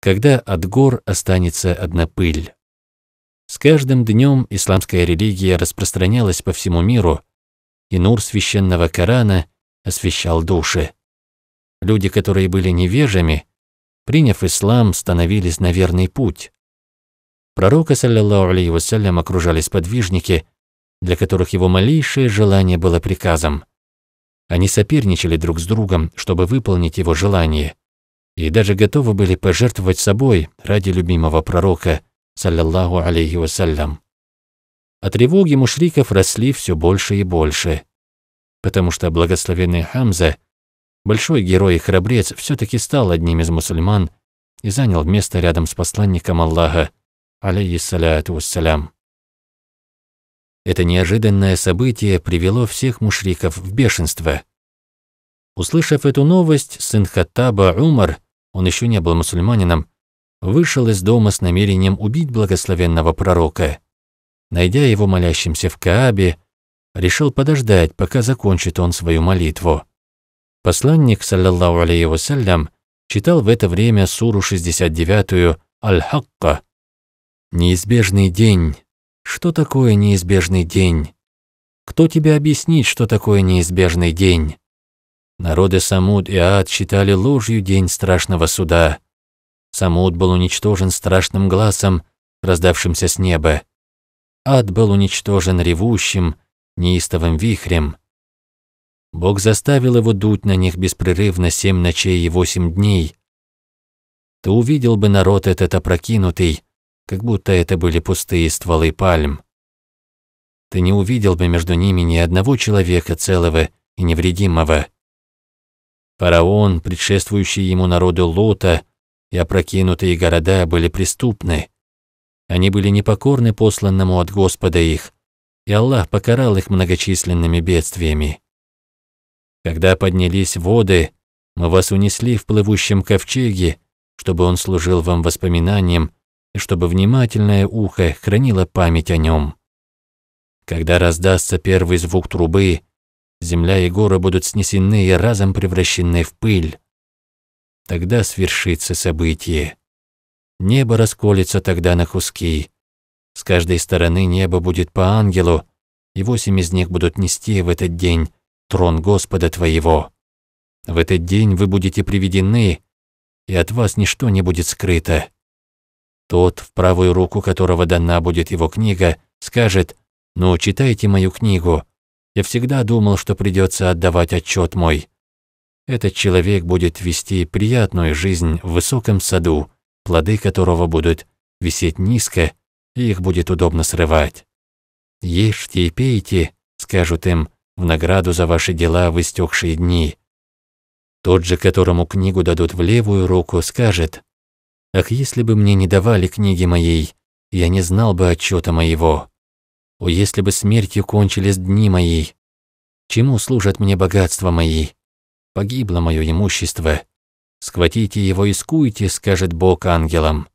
когда от гор останется одна пыль. С каждым днем исламская религия распространялась по всему миру, и нур священного Корана освещал души. Люди, которые были невежами, приняв ислам, становились на верный путь. Пророка, саллиллаху алейхи вассалям, окружали сподвижники, для которых его малейшее желание было приказом. Они соперничали друг с другом, чтобы выполнить его желание – и даже готовы были пожертвовать собой ради любимого пророка, саллиллаху алейхи вассалям. А тревоги мушриков росли все больше и больше, потому что благословенный Хамза, большой герой и храбрец, все таки стал одним из мусульман и занял место рядом с посланником Аллаха, алейхиссаляту вассалям. Это неожиданное событие привело всех мушриков в бешенство – Услышав эту новость, сын Хаттаба Умар, он еще не был мусульманином, вышел из дома с намерением убить благословенного пророка. Найдя его молящимся в Каабе, решил подождать, пока закончит он свою молитву. Посланник, саллаллаху алейхи вассалям, читал в это время суру 69-ю «Аль-Хакка». «Неизбежный день. Что такое неизбежный день? Кто тебе объяснит, что такое неизбежный день? Народы Самуд и Ад считали ложью день страшного суда. Самуд был уничтожен страшным глазом, раздавшимся с неба. Ад был уничтожен ревущим, неистовым вихрем. Бог заставил его дуть на них беспрерывно семь ночей и восемь дней. Ты увидел бы народ этот опрокинутый, как будто это были пустые стволы пальм. Ты не увидел бы между ними ни одного человека целого и невредимого. Фараон, предшествующий ему народу Лота и опрокинутые города были преступны. Они были непокорны посланному от Господа их, и Аллах покарал их многочисленными бедствиями. Когда поднялись воды, мы вас унесли в плывущем ковчеге, чтобы он служил вам воспоминанием и чтобы внимательное ухо хранило память о нем. Когда раздастся первый звук трубы, Земля и горы будут снесены и разом превращены в пыль. Тогда свершится событие. Небо расколется тогда на куски. С каждой стороны небо будет по ангелу, и восемь из них будут нести в этот день трон Господа твоего. В этот день вы будете приведены, и от вас ничто не будет скрыто. Тот, в правую руку которого дана будет его книга, скажет, «Ну, читайте мою книгу, я всегда думал, что придется отдавать отчет мой. Этот человек будет вести приятную жизнь в высоком саду, плоды которого будут висеть низко, и их будет удобно срывать. «Ешьте и пейте», — скажут им, — «в награду за ваши дела в истекшие дни». Тот же, которому книгу дадут в левую руку, скажет, «Ах, если бы мне не давали книги моей, я не знал бы отчета моего». О, если бы смертью кончились дни мои! Чему служат мне богатства мои? Погибло мое имущество. Схватите его и скуйте, скажет Бог ангелам.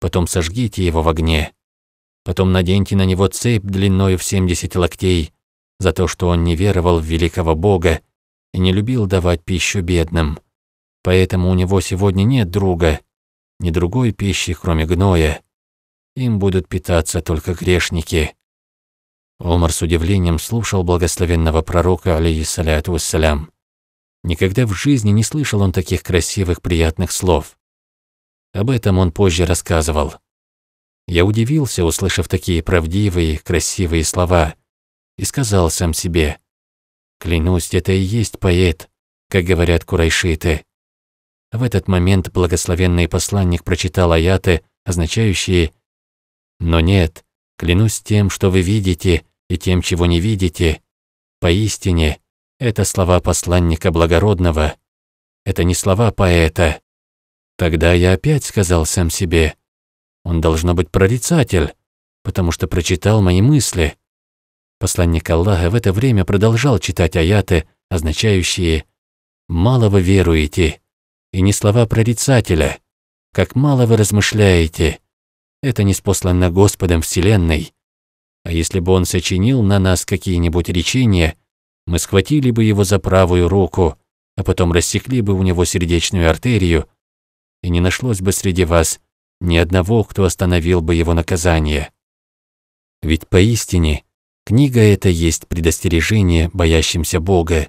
Потом сожгите его в огне. Потом наденьте на него цепь длиною в семьдесят локтей, за то, что он не веровал в великого Бога и не любил давать пищу бедным. Поэтому у него сегодня нет друга, ни другой пищи, кроме гноя. Им будут питаться только грешники. Умар с удивлением слушал благословенного пророка, алейхиссаляту вассалям. Никогда в жизни не слышал он таких красивых, приятных слов. Об этом он позже рассказывал. Я удивился, услышав такие правдивые, красивые слова, и сказал сам себе, «Клянусь, это и есть поэт, как говорят курайшиты». В этот момент благословенный посланник прочитал аяты, означающие «Но нет, клянусь тем, что вы видите, и тем, чего не видите, поистине, это слова посланника благородного, это не слова поэта. Тогда я опять сказал сам себе, он должно быть прорицатель, потому что прочитал мои мысли. Посланник Аллаха в это время продолжал читать аяты, означающие малого вы веруете», и не слова прорицателя, как мало вы размышляете. Это неспослано Господом Вселенной. А если бы он сочинил на нас какие-нибудь речения, мы схватили бы его за правую руку, а потом рассекли бы у него сердечную артерию, и не нашлось бы среди вас ни одного, кто остановил бы его наказание. Ведь поистине книга эта есть предостережение боящимся Бога.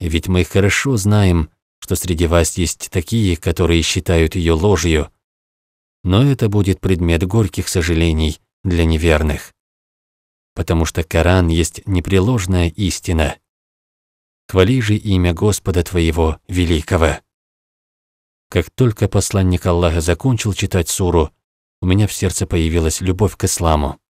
И ведь мы хорошо знаем, что среди вас есть такие, которые считают ее ложью. Но это будет предмет горьких сожалений для неверных потому что Коран есть непреложная истина. Хвали же имя Господа твоего великого. Как только посланник Аллаха закончил читать суру, у меня в сердце появилась любовь к исламу.